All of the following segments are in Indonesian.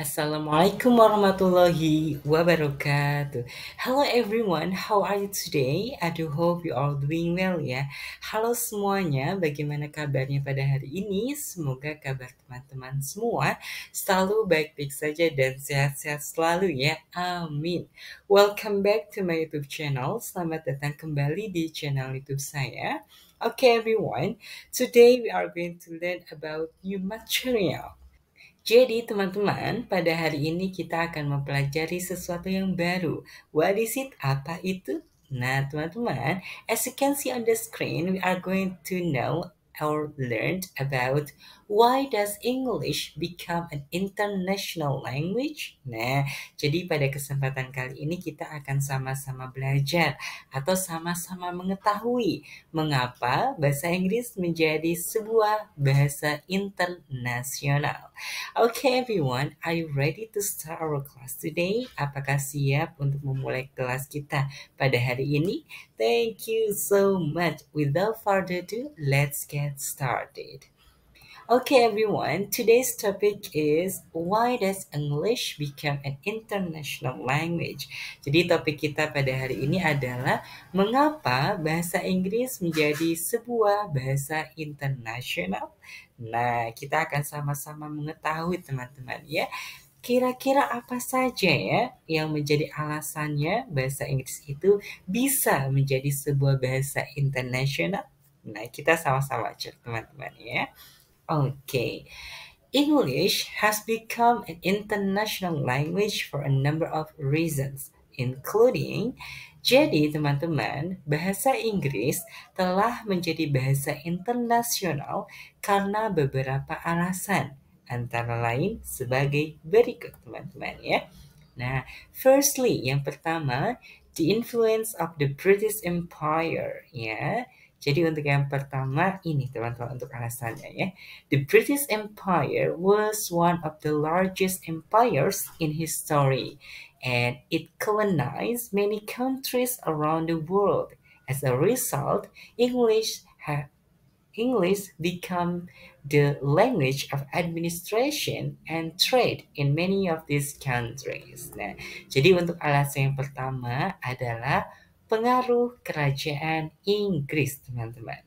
Assalamualaikum warahmatullahi wabarakatuh. Hello everyone, how are you today? I do hope you are doing well ya. Halo semuanya, bagaimana kabarnya pada hari ini? Semoga kabar teman-teman semua selalu baik-baik saja dan sehat-sehat selalu ya. Amin. Welcome back to my YouTube channel. Selamat datang kembali di channel YouTube saya. Okay everyone, today we are going to learn about new material. Jadi teman-teman, pada hari ini kita akan mempelajari sesuatu yang baru. What is it? Apa itu? Nah, teman-teman, as you can see on the screen, we are going to know or learn about why does English become an international language? Nah, jadi pada kesempatan kali ini kita akan sama-sama belajar atau sama-sama mengetahui mengapa bahasa Inggris menjadi sebuah bahasa internasional. Okay everyone, are you ready to start our class today? Apakah siap untuk memulai kelas kita pada hari ini? Thank you so much. Without further ado, let's get started. Okay, everyone, today's topic is why does English become an international language? Jadi, topik kita pada hari ini adalah mengapa bahasa Inggris menjadi sebuah bahasa internasional. Nah, kita akan sama-sama mengetahui, teman-teman, ya. Kira-kira apa saja ya yang menjadi alasannya bahasa Inggris itu bisa menjadi sebuah bahasa internasional? Nah, kita sama-sama cek teman-teman ya. Okay. English has become an international language for a number of reasons, including jadi teman-teman, bahasa Inggris telah menjadi bahasa internasional karena beberapa alasan, antara lain sebagai berikut teman-teman ya. Nah, firstly yang pertama, the influence of the British Empire ya. Jadi untuk yang pertama ini teman-teman untuk alasannya ya. The British Empire was one of the largest empires in history and it colonized many countries around the world. As a result, English English become the language of administration and trade in many of these countries. Nah, jadi untuk alasan yang pertama adalah pengaruh kerajaan Inggris, teman-teman.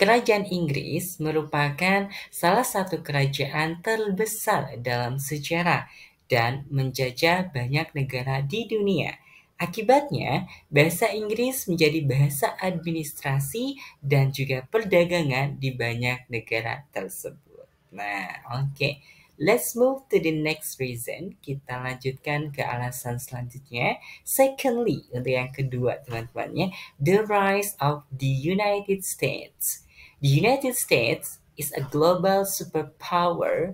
Kerajaan Inggris merupakan salah satu kerajaan terbesar dalam sejarah dan menjajah banyak negara di dunia. Akibatnya, bahasa Inggris menjadi bahasa administrasi dan juga perdagangan di banyak negara tersebut. Nah, oke. Okay. Let's move to the next reason. Kita lanjutkan ke alasan selanjutnya. Secondly, untuk yang kedua teman-temannya, the rise of the United States. The United States is a global superpower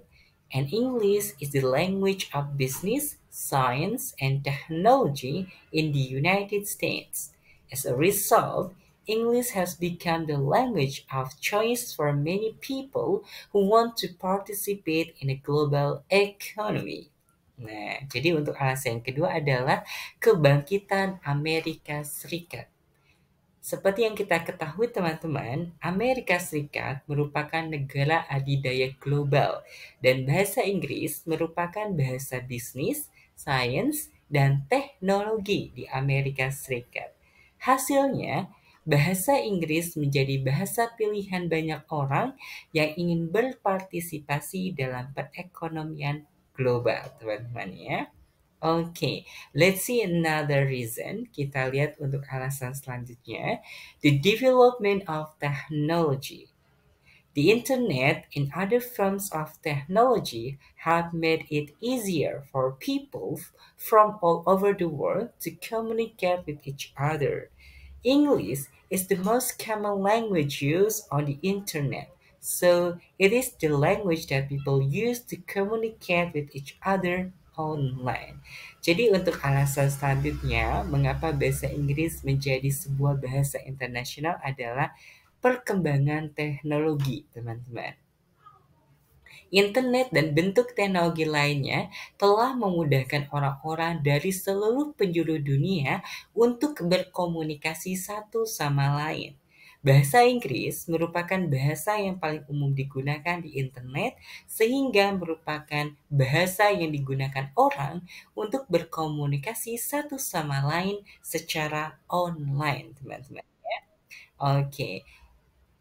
and English is the language of business, science, and technology in the United States. As a result, English has become the language of choice for many people who want to participate in a global economy. Nah, jadi untuk alasan yang kedua adalah kebangkitan Amerika Serikat. Seperti yang kita ketahui teman-teman, Amerika Serikat merupakan negara adidaya global dan bahasa Inggris merupakan bahasa bisnis, sains, dan teknologi di Amerika Serikat. Hasilnya, bahasa Inggris menjadi bahasa pilihan banyak orang yang ingin berpartisipasi dalam perekonomian global, teman-teman ya. Oke, okay, let's see another reason. Kita lihat untuk alasan selanjutnya. The development of technology. The internet and other forms of technology have made it easier for people from all over the world to communicate with each other. English is the most common language used on the internet. So it is the language that people use to communicate with each other online. Jadi untuk alasan selanjutnya mengapa bahasa Inggris menjadi sebuah bahasa internasional adalah perkembangan teknologi, teman-teman. Internet dan bentuk teknologi lainnya telah memudahkan orang-orang dari seluruh penjuru dunia untuk berkomunikasi satu sama lain. Bahasa Inggris merupakan bahasa yang paling umum digunakan di internet, sehingga merupakan bahasa yang digunakan orang untuk berkomunikasi satu sama lain secara online, teman-teman. Ya. Oke, okay.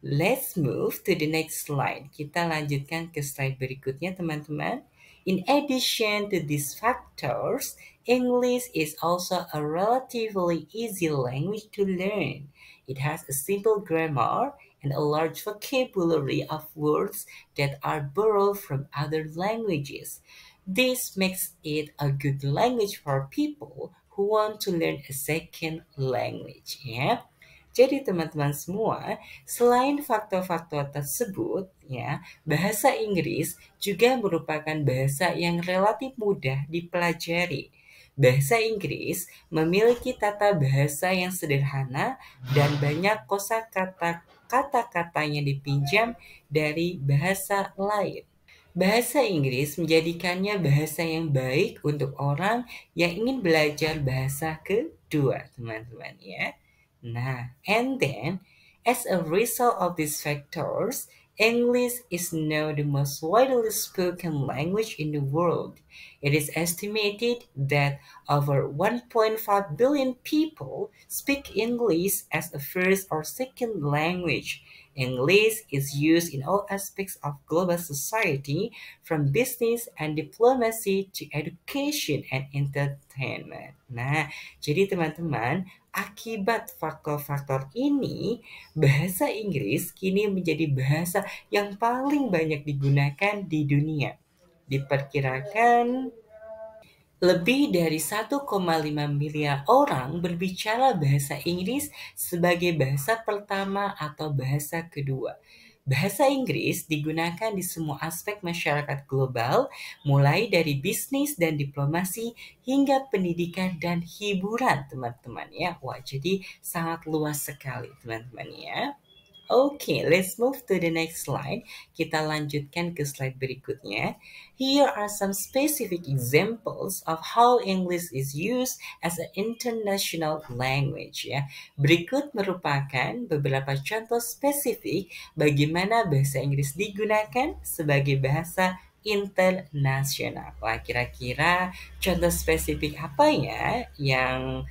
Let's move to the next slide. Kita lanjutkan ke slide berikutnya, teman-teman. In addition to these factors, English is also a relatively easy language to learn. It has a simple grammar and a large vocabulary of words that are borrowed from other languages. This makes it a good language for people who want to learn a second language. Yeah. Jadi teman-teman semua, selain faktor-faktor tersebut, ya, bahasa Inggris juga merupakan bahasa yang relatif mudah dipelajari. Bahasa Inggris memiliki tata bahasa yang sederhana dan banyak kosakata kata-katanya dipinjam dari bahasa lain. Bahasa Inggris menjadikannya bahasa yang baik untuk orang yang ingin belajar bahasa kedua, teman-teman ya. Nah. And then, as a result of these factors, English is now the most widely spoken language in the world. It is estimated that over 1.5 billion people speak English as a first or second language. English is used in all aspects of global society, from business and diplomacy to education and entertainment. Nah, jadi teman-teman, Akibat faktor-faktor ini, bahasa Inggris kini menjadi bahasa yang paling banyak digunakan di dunia. Diperkirakan lebih dari 1,5 miliar orang berbicara bahasa Inggris sebagai bahasa pertama atau bahasa kedua. Bahasa Inggris digunakan di semua aspek masyarakat global, mulai dari bisnis dan diplomasi hingga pendidikan dan hiburan, teman-teman ya. Wah, jadi sangat luas sekali, teman-teman ya. Oke, okay, let's move to the next slide. Kita lanjutkan ke slide berikutnya. Here are some specific examples of how English is used as an international language. Ya. Berikut merupakan beberapa contoh spesifik bagaimana bahasa Inggris digunakan sebagai bahasa internasional. Wah, kira-kira contoh spesifik apa ya yang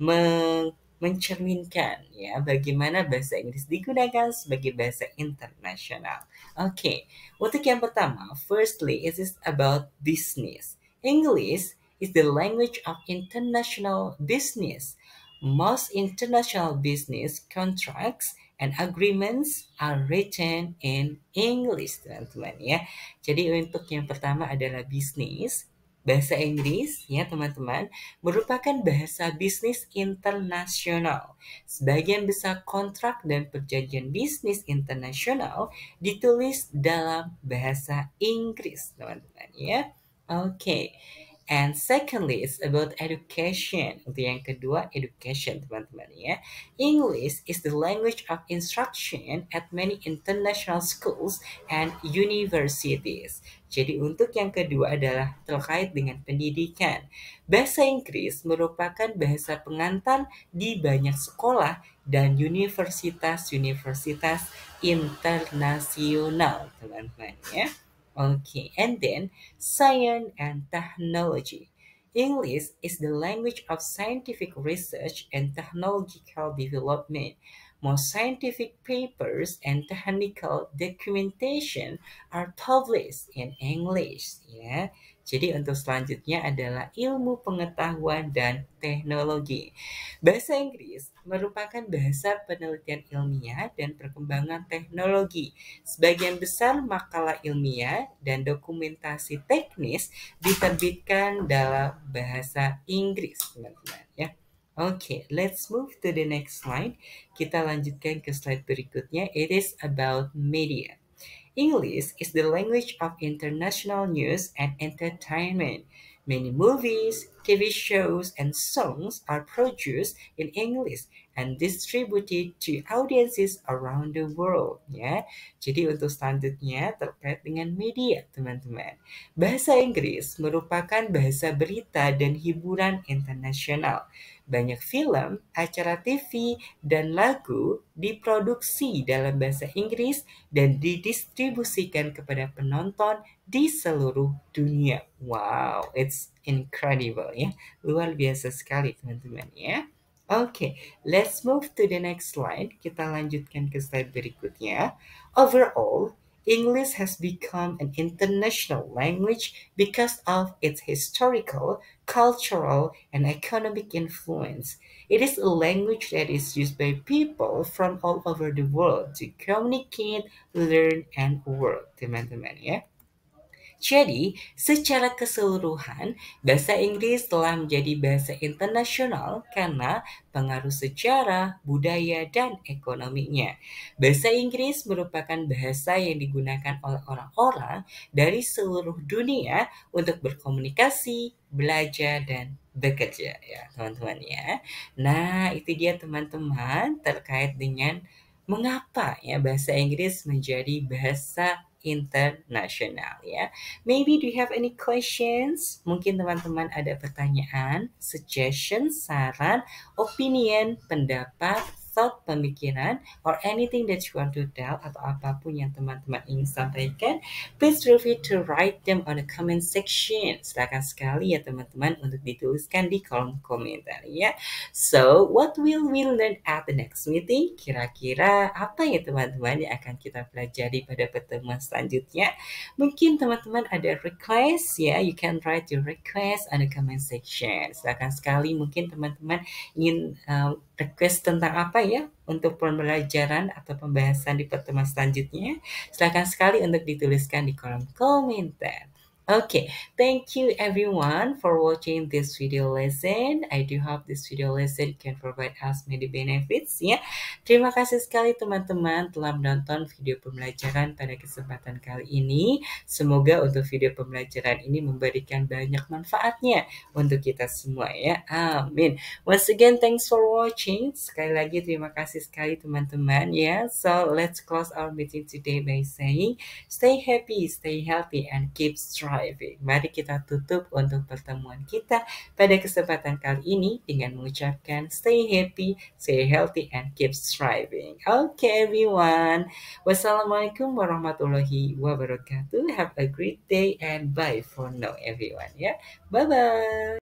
meng mencerminkan ya bagaimana bahasa Inggris digunakan sebagai bahasa internasional. Oke, okay. untuk yang pertama, firstly it is about business. English is the language of international business. Most international business contracts and agreements are written in English, teman-teman ya. Jadi untuk yang pertama adalah bisnis, Bahasa Inggris, ya teman-teman, merupakan bahasa bisnis internasional. Sebagian besar kontrak dan perjanjian bisnis internasional ditulis dalam bahasa Inggris, teman-teman, ya. Oke. Okay. And secondly, it's about education. Untuk yang kedua, education, teman-teman ya. English is the language of instruction at many international schools and universities. Jadi untuk yang kedua adalah terkait dengan pendidikan. Bahasa Inggris merupakan bahasa pengantar di banyak sekolah dan universitas-universitas internasional, teman-teman ya. Okay, and then science and technology. English is the language of scientific research and technological development. Most scientific papers and technical documentation are published in English. Yeah. Jadi untuk selanjutnya adalah ilmu pengetahuan dan teknologi. Bahasa Inggris merupakan bahasa penelitian ilmiah dan perkembangan teknologi. Sebagian besar makalah ilmiah dan dokumentasi teknis diterbitkan dalam bahasa Inggris, teman-teman ya. Oke, okay, let's move to the next slide. Kita lanjutkan ke slide berikutnya. It is about media. English is the language of international news and entertainment. Many movies, TV shows and songs are produced in English and distributed to audiences around the world ya. Jadi untuk selanjutnya terkait dengan media teman-teman. Bahasa Inggris merupakan bahasa berita dan hiburan internasional. Banyak film, acara TV, dan lagu diproduksi dalam bahasa Inggris dan didistribusikan kepada penonton di seluruh dunia. Wow, it's incredible ya. Luar biasa sekali teman-teman ya. Oke, okay, let's move to the next slide. Kita lanjutkan ke slide berikutnya. Overall, English has become an international language because of its historical, cultural, and economic influence. It is a language that is used by people from all over the world to communicate, learn, and work, teman-teman ya. Jadi, secara keseluruhan, bahasa Inggris telah menjadi bahasa internasional karena pengaruh sejarah, budaya, dan ekonominya. Bahasa Inggris merupakan bahasa yang digunakan oleh orang-orang dari seluruh dunia untuk berkomunikasi, belajar, dan bekerja ya teman-teman ya. Nah itu dia teman-teman terkait dengan mengapa ya bahasa Inggris menjadi bahasa Internasional ya. Maybe do you have any questions? Mungkin teman-teman ada pertanyaan, suggestion, saran, opinion, pendapat, thought pemikiran or anything that you want to tell atau apapun yang teman-teman ingin sampaikan, please feel free to write them on the comment section. Silakan sekali ya teman-teman untuk dituliskan di kolom komentar ya. So, what will we learn at the next meeting? Kira-kira apa ya teman-teman yang akan kita pelajari pada pertemuan selanjutnya? Mungkin teman-teman ada request ya, you can write your request on the comment section. Silakan sekali mungkin teman-teman ingin uh, request tentang apa ya untuk pembelajaran atau pembahasan di pertemuan selanjutnya, silakan sekali untuk dituliskan di kolom komentar. Okay, thank you everyone for watching this video lesson. I do hope this video lesson can provide us many benefits ya. Terima kasih sekali teman-teman telah menonton video pembelajaran pada kesempatan kali ini. Semoga untuk video pembelajaran ini memberikan banyak manfaatnya untuk kita semua ya. Amin. Once again, thanks for watching. Sekali lagi terima kasih sekali teman-teman ya. So, let's close our meeting today by saying stay happy, stay healthy, and keep strong. HIV. E Mari kita tutup untuk pertemuan kita pada kesempatan kali ini dengan mengucapkan stay happy, stay healthy, and keep striving. Okay, everyone. Wassalamualaikum warahmatullahi wabarakatuh. Have a great day and bye for now, everyone. Yeah, bye-bye.